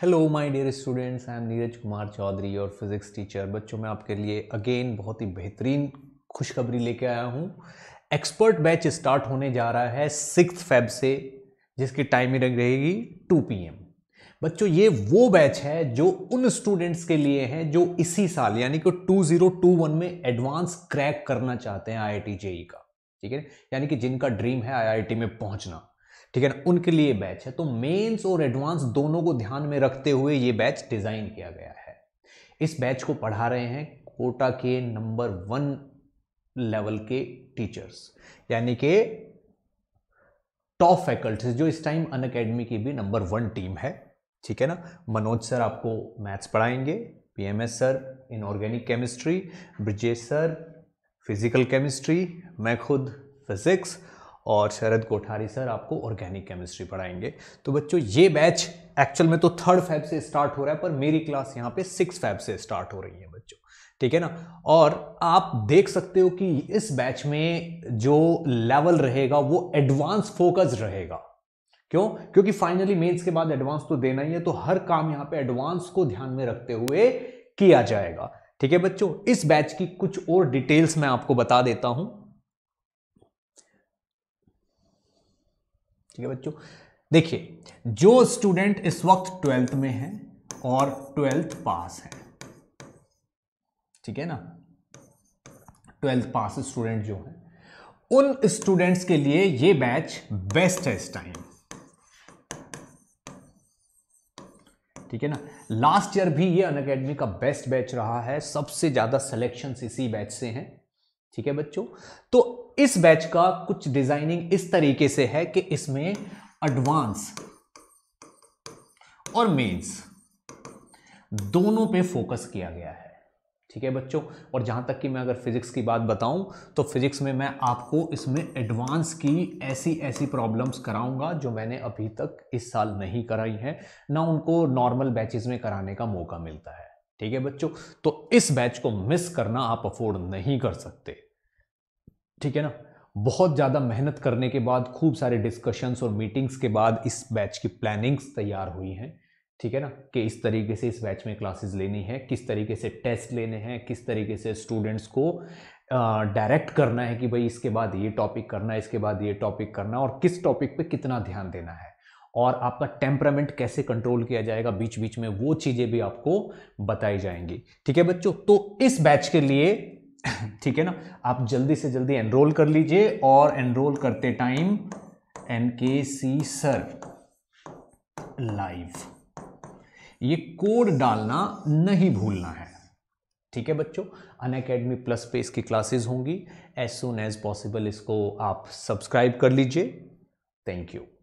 hello my dear students I am Neeraj Kumar Chaudhary और physics teacher बच्चों मैं आपके लिए अगेन बहुत ही बेहतरीन खुशखबरी लेके आया हूँ एक्सपर्ट बैच स्टार्ट होने जा रहा है सिक्स फेब से जिसकी टाइमिंग रहेगी टू पी बच्चों ये वो बैच है जो उन स्टूडेंट्स के लिए है जो इसी साल यानी कि 2021 में एडवांस क्रैक करना चाहते हैं आई आई e का ठीक है यानी कि जिनका ड्रीम है आई में पहुंचना ठीक है ना उनके लिए बैच है तो मेंस और एडवांस दोनों को ध्यान में रखते हुए ये बैच डिज़ाइन किया गया है इस बैच को पढ़ा रहे हैं कोटा के नंबर वन लेवल के टीचर्स यानी कि टॉप फैकल्टीज जो इस टाइम अन अकेडमी की भी नंबर वन टीम है ठीक है ना मनोज सर आपको मैथ्स पढ़ाएंगे PMS sir inorganic chemistry Brijesh sir physical chemistry मैं खुद फिजिक्स और शरद कोठारी सर आपको ऑर्गेनिक केमिस्ट्री पढ़ाएंगे तो बच्चों ये बैच एक्चुअल में तो थर्ड फैब से स्टार्ट हो रहा है पर मेरी क्लास यहाँ पे सिक्स फैब से स्टार्ट हो रही है बच्चों ठीक है ना और आप देख सकते हो कि इस बैच में जो लेवल रहेगा वो एडवांस फोकस रहेगा क्यों क्योंकि फाइनली मेंस के बाद एडवांस तो देना ही है तो हर काम यहाँ पे एडवांस को ध्यान में रखते हुए किया जाएगा ठीक है बच्चों इस बैच की कुछ और डिटेल्स मैं आपको बता देता हूं ठीक है बच्चों देखिए जो स्टूडेंट इस वक्त ट्वेल्थ में है और ट्वेल्थ पास है ठीक है ना ट्वेल्थ पास स्टूडेंट जो है उन स्टूडेंट्स के लिए ये बैच बेस्ट है इस टाइम ठीक है ना लास्ट ईयर भी ये अन अकेडमी का बेस्ट बैच रहा है सबसे ज़्यादा सिलेक्शन इसी बैच से हैं ठीक है बच्चों तो इस बैच का कुछ डिजाइनिंग इस तरीके से है कि इसमें एडवांस और मेंस दोनों पे फोकस किया गया है ठीक है बच्चों और जहां तक कि मैं अगर फिजिक्स की बात बताऊं तो फिजिक्स में मैं आपको इसमें एडवांस की ऐसी ऐसी प्रॉब्लम्स कराऊंगा जो मैंने अभी तक इस साल नहीं कराई हैं ना उनको नॉर्मल बैचेस में कराने का मौका मिलता है ठीक है बच्चों तो इस बैच को मिस करना आप अफोर्ड नहीं कर सकते ठीक है ना बहुत ज़्यादा मेहनत करने के बाद खूब सारे डिस्कशंस और मीटिंग्स के बाद इस बैच की प्लानिंग्स तैयार हुई हैं ठीक है ना कि इस तरीके से इस बैच में क्लासेस लेनी है किस तरीके से टेस्ट लेने हैं किस तरीके से स्टूडेंट्स को डायरेक्ट करना है कि भाई इसके बाद ये टॉपिक करना है इसके बाद ये टॉपिक करना और किस टॉपिक पे कितना ध्यान देना है और आपका टेम्परामेंट कैसे कंट्रोल किया जाएगा बीच बीच में वो चीज़ें भी आपको बताई जाएंगी ठीक है बच्चों तो इस बैच के लिए ठीक है ना आप जल्दी से जल्दी एनरोल कर लीजिए और एनरोल करते time N K C sir live ये कोड डालना नहीं भूलना है ठीक है बच्चों अन अकेडमी प्लस पे इसकी क्लासेस होंगी एज सुन एज पॉसिबल इसको आप सब्सक्राइब कर लीजिए थैंक यू